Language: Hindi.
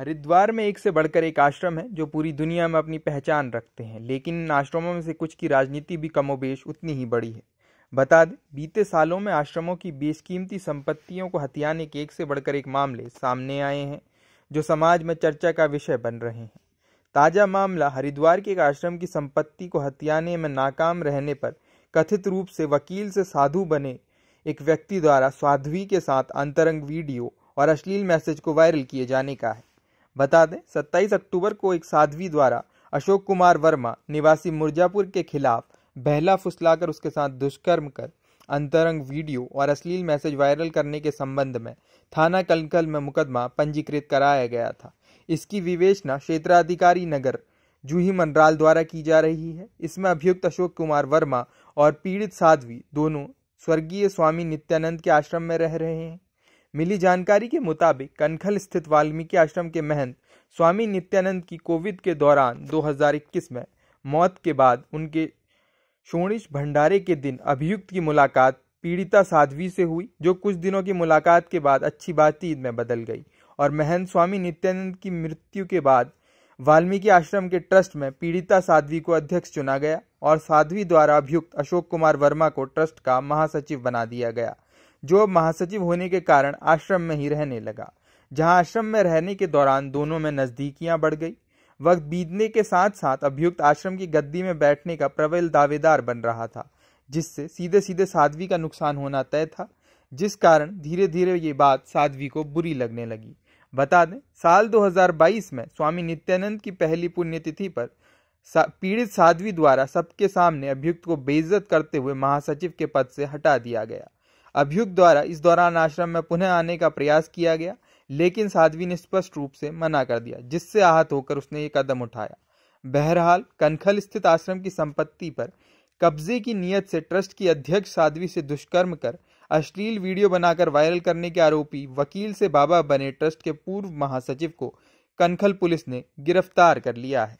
हरिद्वार में एक से बढ़कर एक आश्रम है जो पूरी दुनिया में अपनी पहचान रखते हैं लेकिन इन आश्रमों में से कुछ की राजनीति भी कमोबेश उतनी ही बड़ी है बता दें बीते सालों में आश्रमों की बेशकीमती संपत्तियों को हथियाने के एक से बढ़कर एक मामले सामने आए हैं जो समाज में चर्चा का विषय बन रहे हैं ताज़ा मामला हरिद्वार के एक आश्रम की संपत्ति को हथियाने में नाकाम रहने पर कथित रूप से वकील से साधु बने एक व्यक्ति द्वारा साध्वी के साथ अंतरंग वीडियो और अश्लील मैसेज को वायरल किए जाने का है बता दें 27 अक्टूबर को एक साध्वी द्वारा अशोक कुमार वर्मा निवासी मिर्जापुर के खिलाफ बहला फुसलाकर उसके साथ दुष्कर्म कर अंतरंग वीडियो और अश्लील मैसेज वायरल करने के संबंध में थाना कलकल में मुकदमा पंजीकृत कराया गया था इसकी विवेचना क्षेत्राधिकारी नगर जूही मंडराल द्वारा की जा रही है इसमें अभियुक्त अशोक कुमार वर्मा और पीड़ित साध्वी दोनों स्वर्गीय स्वामी नित्यानंद के आश्रम में रह रहे हैं मिली जानकारी के मुताबिक कनखल स्थित वाल्मीकि आश्रम के महंत स्वामी नित्यानंद की कोविड के दौरान 2021 में मौत के बाद उनके शोणिश भंडारे के दिन अभियुक्त की मुलाकात पीड़िता साध्वी से हुई जो कुछ दिनों की मुलाकात के बाद अच्छी बातचीत में बदल गई और महंत स्वामी नित्यानंद की मृत्यु के बाद वाल्मीकि आश्रम के ट्रस्ट में पीड़िता साध्वी को अध्यक्ष चुना गया और साध्वी द्वारा अभियुक्त अशोक कुमार वर्मा को ट्रस्ट का महासचिव बना दिया गया जो अब महासचिव होने के कारण आश्रम में ही रहने लगा जहां आश्रम में रहने के दौरान दोनों में नज़दीकियां बढ़ गई वक्त बीतने के साथ साथ अभियुक्त आश्रम की गद्दी में बैठने का प्रबल दावेदार बन रहा था जिससे सीधे सीधे साध्वी का नुकसान होना तय था जिस कारण धीरे धीरे ये बात साध्वी को बुरी लगने लगी बता दें साल 2022 में स्वामी नित्यानंद की पहली पुण्यतिथि पर सा, पीड़ित साध्वी द्वारा सबके सामने अभियुक्त को बेइज्जत करते हुए महासचिव के पद से हटा दिया गया अभियुक्त द्वारा इस दौरान आश्रम में पुनः आने का प्रयास किया गया लेकिन साध्वी ने स्पष्ट रूप से मना कर दिया जिससे आहत होकर उसने ये कदम उठाया बहरहाल कनखल स्थित आश्रम की संपत्ति पर कब्जे की नियत से ट्रस्ट की अध्यक्ष साध्वी से दुष्कर्म कर अश्लील वीडियो बनाकर वायरल करने के आरोपी वकील से बाबा बने ट्रस्ट के पूर्व महासचिव को कनखल पुलिस ने गिरफ्तार कर लिया है